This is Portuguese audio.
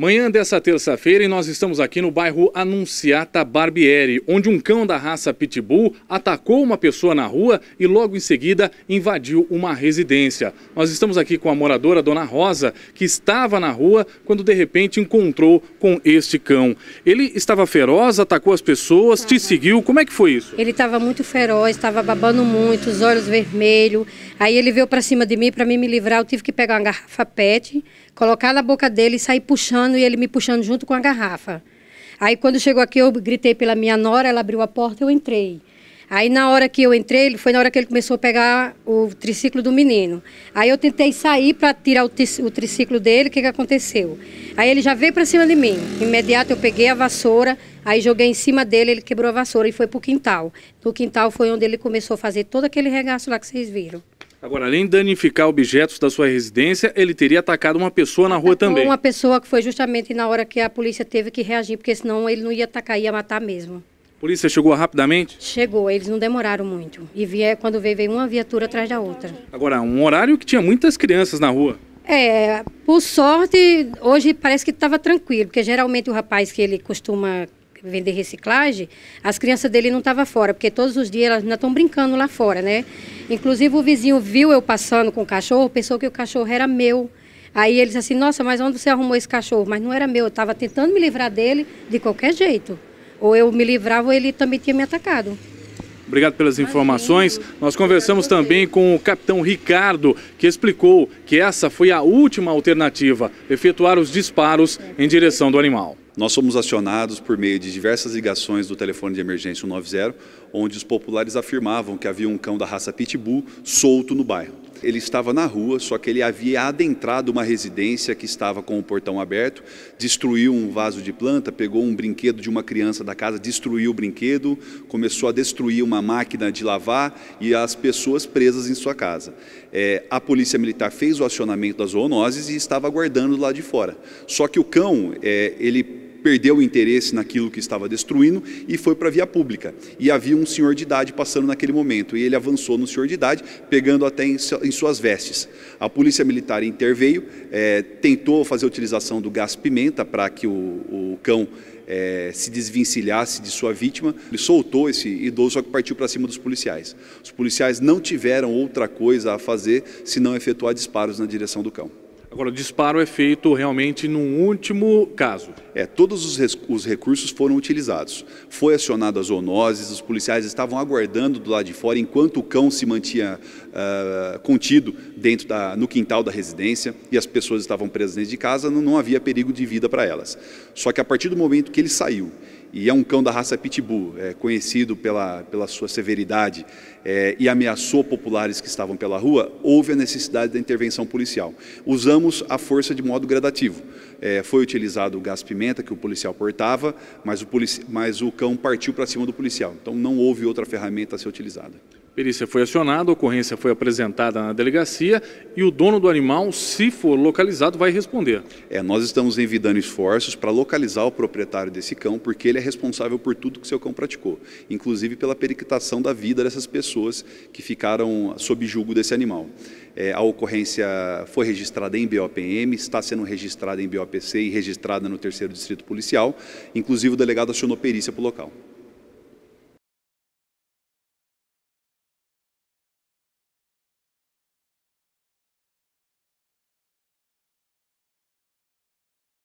Manhã dessa terça-feira, nós estamos aqui no bairro Anunciata Barbieri, onde um cão da raça Pitbull atacou uma pessoa na rua e logo em seguida invadiu uma residência. Nós estamos aqui com a moradora Dona Rosa, que estava na rua quando de repente encontrou com este cão. Ele estava feroz, atacou as pessoas, te seguiu. Como é que foi isso? Ele estava muito feroz, estava babando muito, os olhos vermelhos. Aí ele veio para cima de mim para mim me livrar. Eu tive que pegar uma garrafa PET, colocar na boca dele e sair puxando e ele me puxando junto com a garrafa. Aí quando chegou aqui, eu gritei pela minha nora, ela abriu a porta, eu entrei. Aí na hora que eu entrei, foi na hora que ele começou a pegar o triciclo do menino. Aí eu tentei sair para tirar o, o, triciclo dele, o que, que aconteceu? Aí ele já veio para cima de mim. Imediato eu peguei a vassoura, aí joguei em cima dele, ele quebrou a vassoura e foi para o quintal. No quintal foi onde ele começou a fazer todo aquele regaço lá que vocês viram. Agora, além de danificar objetos da sua residência, ele teria atacado uma pessoa na rua também. Uma pessoa que foi justamente na hora que a polícia teve que reagir, porque senão ele não ia atacar, ia matar mesmo. A polícia chegou rapidamente? Chegou, eles não demoraram muito. E vier, quando veio, veio uma viatura atrás da outra. Agora, um horário que tinha muitas crianças na rua. É, por sorte, hoje parece que estava tranquilo, porque geralmente o rapaz que ele costuma vender reciclagem, as crianças dele não estavam fora, porque todos os dias elas ainda estão brincando lá fora, né? Inclusive o vizinho viu eu passando com o cachorro, pensou que o cachorro era meu. Aí ele disse assim, nossa, mas onde você arrumou esse cachorro? Mas não era meu, eu estava tentando me livrar dele de qualquer jeito. Ou eu me livrava ou ele também tinha me atacado. Obrigado pelas informações. Nós conversamos também com o capitão Ricardo, que explicou que essa foi a última alternativa, efetuar os disparos em direção do animal. Nós somos acionados por meio de diversas ligações do telefone de emergência 190, onde os populares afirmavam que havia um cão da raça Pitbull solto no bairro ele estava na rua, só que ele havia adentrado uma residência que estava com o portão aberto, destruiu um vaso de planta, pegou um brinquedo de uma criança da casa, destruiu o brinquedo, começou a destruir uma máquina de lavar e as pessoas presas em sua casa. É, a polícia militar fez o acionamento das zoonoses e estava aguardando lá de fora. Só que o cão, é, ele perdeu o interesse naquilo que estava destruindo e foi para a via pública. E havia um senhor de idade passando naquele momento, e ele avançou no senhor de idade, pegando até em suas vestes. A polícia militar interveio, é, tentou fazer a utilização do gás pimenta para que o, o cão é, se desvincilhasse de sua vítima. Ele soltou esse idoso, só que partiu para cima dos policiais. Os policiais não tiveram outra coisa a fazer senão efetuar disparos na direção do cão. Agora, o disparo é feito realmente num último caso. É, todos os, os, recursos foram utilizados. Foi acionado as zoonoses, os policiais estavam aguardando do lado de fora enquanto o cão se mantinha uh, contido dentro da, no quintal da residência e as pessoas estavam presas dentro de casa, não, não havia perigo de vida para elas. Só que a partir do momento que ele saiu e é um cão da raça Pitbull, é, conhecido pela, pela sua severidade é, e ameaçou populares que estavam pela rua, houve a necessidade da intervenção policial. Usamos usamos a força de modo gradativo. É, foi utilizado o gás pimenta que o policial portava, mas o, polici mas o cão partiu para cima do policial. Então não houve outra ferramenta a ser utilizada. Perícia foi acionada, a ocorrência foi apresentada na delegacia e o dono do animal, se for localizado, vai responder. É, nós estamos envidando esforços para localizar o proprietário desse cão, porque ele é responsável por tudo que seu cão praticou, inclusive pela periquitação da vida dessas pessoas que ficaram sob julgo desse animal. É, a ocorrência foi registrada em BOPM, está sendo registrada em BOPC e registrada no terceiro distrito policial. Inclusive o delegado acionou perícia para o local.